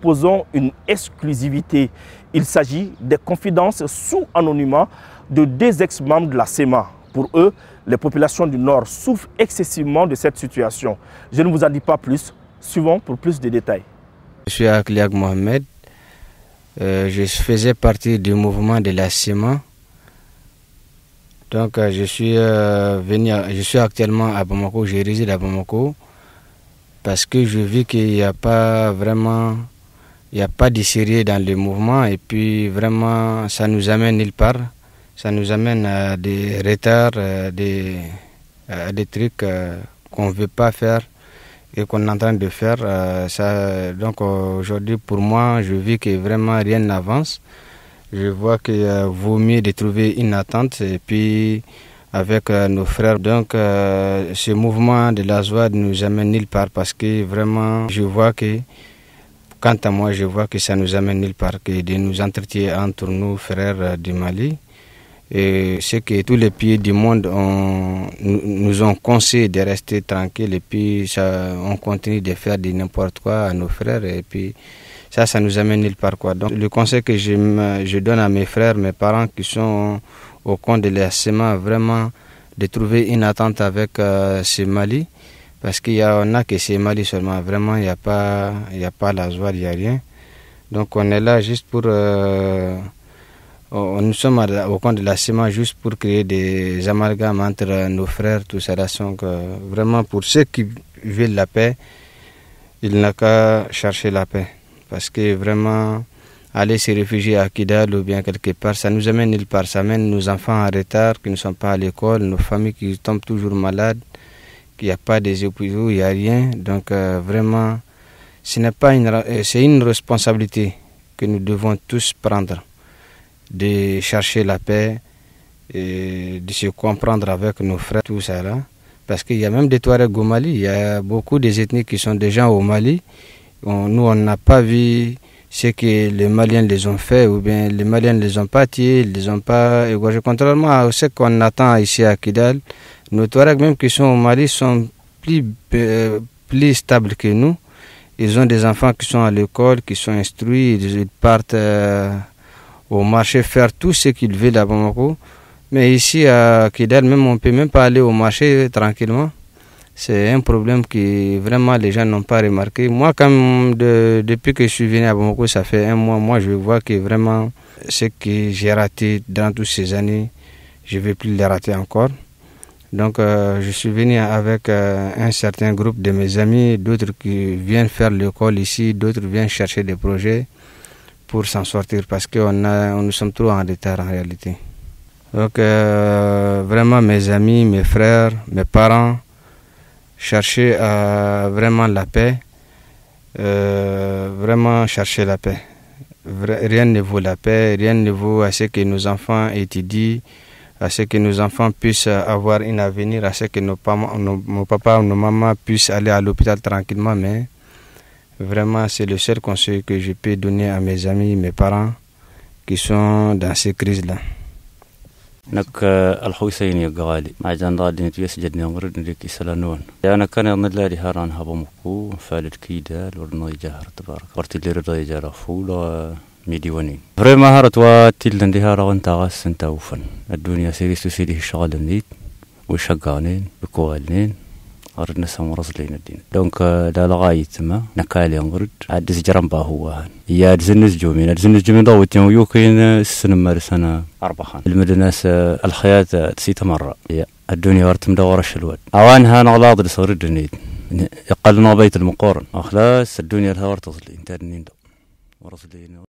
posons une exclusivité. Il s'agit des confidences sous anonymat de deux ex-membres de la CEMA. Pour eux, les populations du Nord souffrent excessivement de cette situation. Je ne vous en dis pas plus. Suivons pour plus de détails. Je suis Akliak Mohamed. Euh, je faisais partie du mouvement de la CEMA. Donc euh, je suis euh, je suis actuellement à Bamako, je réside à Bamako parce que je vis qu'il n'y a pas vraiment il n'y a pas de sérieux dans le mouvement et puis vraiment ça nous amène nulle part. Ça nous amène à des retards, euh, à des, des trucs euh, qu'on ne veut pas faire et qu'on est en train de faire. Euh, ça, donc aujourd'hui pour moi je vis que vraiment rien n'avance. Je vois qu'il vaut mieux de trouver une attente et puis avec nos frères. Donc, ce mouvement de la joie nous amène nulle part parce que vraiment, je vois que Quant à moi, je vois que ça nous amène nulle part que de nous entretenir entre nous, frères euh, du Mali. Et c'est que tous les pays du monde nous ont conseillé de rester tranquilles et puis ça, on continue de faire de n'importe quoi à nos frères et puis ça, ça nous amène nulle part quoi. Donc le conseil que je, je donne à mes frères, mes parents qui sont au compte de l'ASEMA, vraiment de trouver une attente avec euh, ce Mali parce qu'il y en a que c'est Mali seulement. Vraiment, il n'y a, pas, y a pas la joie, il n'y a rien. Donc on est là juste pour... Euh, on, nous sommes au camp de la juste pour créer des amalgames entre nos frères, tout ça. Donc euh, vraiment, pour ceux qui veulent la paix, il n'a qu'à chercher la paix. Parce que vraiment, aller se réfugier à Kidal ou bien quelque part, ça nous amène nulle part. Ça amène nos enfants en retard qui ne sont pas à l'école, nos familles qui tombent toujours malades il n'y a pas des hôpitaux, il n'y a rien. Donc euh, vraiment, ce n'est pas une, euh, c'est une responsabilité que nous devons tous prendre de chercher la paix, et de se comprendre avec nos frères, tout ça Parce qu'il y a même des Touaregs au Mali, il y a beaucoup des ethnies qui sont déjà au Mali. nous, on n'a pas vu c'est que les Maliens les ont fait ou bien les Maliens les ont pas tirés, ils les ont pas égorgés. Contrairement à ce qu'on attend ici à Kidal, nos Touaregs même qui sont au Mali sont plus, euh, plus stables que nous. Ils ont des enfants qui sont à l'école, qui sont instruits, ils, partent euh, au marché faire tout ce qu'ils veulent à Bamako. Mais ici à Kidal, même on peut même pas aller au marché tranquillement c'est un problème que vraiment les gens n'ont pas remarqué. Moi, depuis que je suis venu à Bamako, ça fait un mois, moi je vois que vraiment ce que j'ai raté dans toutes ces années, je ne vais plus le rater encore. Donc euh, je suis venu avec euh, un certain groupe de mes amis, d'autres qui viennent faire l'école ici, d'autres viennent chercher des projets pour s'en sortir parce qu'on a, nous sommes trop en retard en réalité. Donc euh, vraiment mes amis, mes frères, mes parents, chercher euh, vraiment la paix, euh, vraiment chercher la paix. Rien ne vaut la paix, rien ne vaut à ce que nos enfants étudient, à ce que nos enfants puissent avoir un avenir, à ce que nos, nos papas ou nos mamans puissent aller à l'hôpital tranquillement. Mais vraiment, c'est le seul conseil que je peux donner à mes amis, mes parents qui sont dans ces crises-là. نك آه، الحسين يا غالي مع جان ضاد نتيس جدنا ورد نديك إسلانون يعني أنا كان يضل لي هران هابو مكو فالد كيدا لورنوي جهر تبارك ورت لي رضا جهر فولا ميديوني فري مهارة واتيل دندي هارا وانتا غاس انتا وفن الدنيا سيريس سيدي شغل نيت وشقانين بكوالين غرد نسم لين الدين دونك دا لغاية تما نكالي نغرد عاد زجرم هو هان يا دزنز جومين دزنز جومين ضو تيم يوكين السن مارسنا خان المدناس الحياة تسيت مرة يا الدنيا ورتم دورة شلوان أوان هان غلاض لصغر الدنيا يقل بيت المقارن أخلاص الدنيا لها ورتظلي انت النين ورزلي